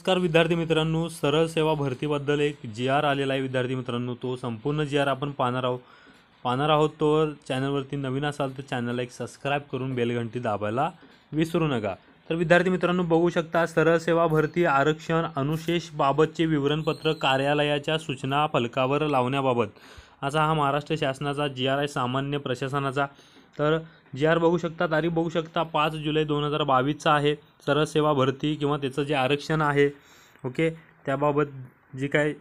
नमस्कार विद्यार्थी मित्रांनो सरळ सेवा भरतीबद्दल एक जी आर आलेला आहे विद्यार्थी मित्रांनो तो संपूर्ण जी आर आपण पाहणार आहोत पाहणार आहोत तो चॅनलवरती नवीन असाल तर चॅनलला एक सबस्क्राईब करून बेलघंटी दाबायला विसरू नका तर विद्यार्थी मित्रांनो बघू शकता सरळ सेवा भरती आरक्षण अनुशेषबाबतचे विवरणपत्र कार्यालयाच्या सूचना फलकावर लावण्याबाबत असा हा महाराष्ट्र शासनाचा जी आर आहे सामान्य प्रशासनाचा तर जी आर बघू शकता तारीख बघू शकता पाच जुलै दोन हजार बावीसचा आहे सरळ सेवा भरती किंवा त्याचं जे आरक्षण आहे ओके त्याबाबत जी काय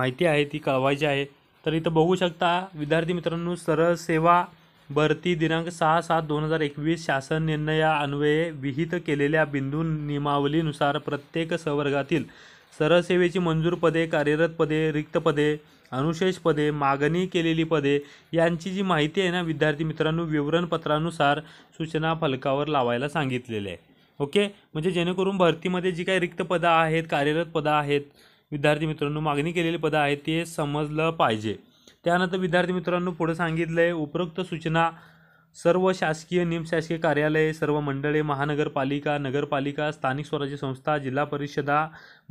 माहिती आहे ती कळवायची आहे तर इथं बघू शकता विद्यार्थी मित्रांनो सरळ सेवा भरती दिनांक सहा सात दोन हजार एकवीस शासन निर्णया अन्वये विहित केलेल्या बिंदू नियमावलीनुसार प्रत्येक सवर्गातील सरसेवेची मंजूर पदे कार्यरत पदे रिक्त पदे अनुशेष पदे मागणी केलेली पदे यांची जी माहिती आहे ना विद्यार्थी मित्रांनो विवरणपत्रानुसार सूचना फलकावर लावायला सांगितलेले आहे ओके म्हणजे जेणेकरून भरतीमध्ये जी काही रिक्त पदं आहेत कार्यरत पदं आहेत विद्यार्थी मित्रांनो मागणी केलेली पदं आहेत ते समजलं पाहिजे त्यानंतर विद्यार्थी मित्रांनो पुढे सांगितलं आहे उपरोक्त सूचना सर्व शासकीय निमशासकीय कार्यालये सर्व मंडळे महानगरपालिका नगरपालिका स्थानिक स्वराज्य संस्था जिल्हा परिषदा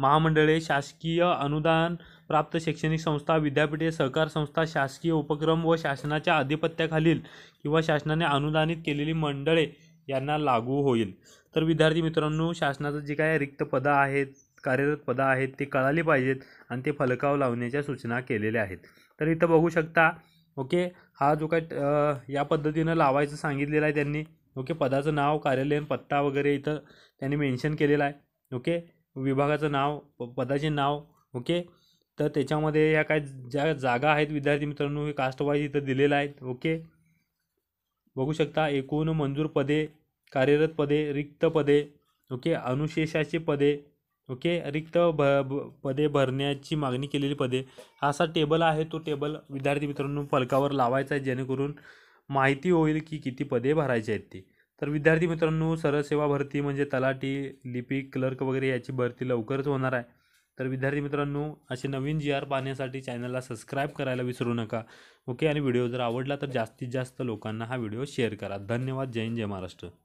महामंडळे शासकीय अनुदान प्राप्त शैक्षणिक संस्था विद्यापीठे सहकार संस्था शासकीय उपक्रम व शासनाच्या आधिपत्याखालील किंवा शासनाने अनुदानित केलेली मंडळे यांना लागू होईल तर विद्यार्थी मित्रांनो शासनाचं जे काय रिक्त पदं आहेत कार्यरत पदं आहेत ते कळाली पाहिजेत आणि ते फलकाव लावण्याच्या सूचना केलेल्या आहेत तर इथं बघू शकता ओके हा जो काय या पद्धतीनं लावायचं सांगितलेलं आहे त्यांनी ओके पदाचं नाव कार्यालयीन पत्ता वगैरे इथं त्यांनी मेन्शन केलेलं आहे ओके विभागाचं नाव प पदाचे नाव ओके तर त्याच्यामध्ये या काय ज्या जागा आहेत विद्यार्थी मित्रांनो हे कास्टवाईज इथं दिलेलं आहे ओके बघू शकता एकूण मंजूर पदे कार्यरत पदे रिक्त पदे ओके अनुशेषाचे पदे ओके रिक्त भ ब पदे भरण्याची मागणी केलेली पदे असा टेबल आहे तो टेबल विद्यार्थी मित्रांनो फलकावर लावायचा आहे जेणेकरून माहिती होईल की किती पदे भरायची आहेत ती तर विद्यार्थी मित्रांनो सरसेवा भरती म्हणजे तलाठी लिपिक क्लर्क वगैरे याची भरती लवकरच होणार आहे तर विद्यार्थी मित्रांनो असे नवीन जी आर पाहण्यासाठी चॅनलला सबस्क्राईब करायला विसरू नका ओके आणि व्हिडिओ जर आवडला तर जास्तीत जास्त लोकांना हा व्हिडिओ शेअर करा धन्यवाद जय जय महाराष्ट्र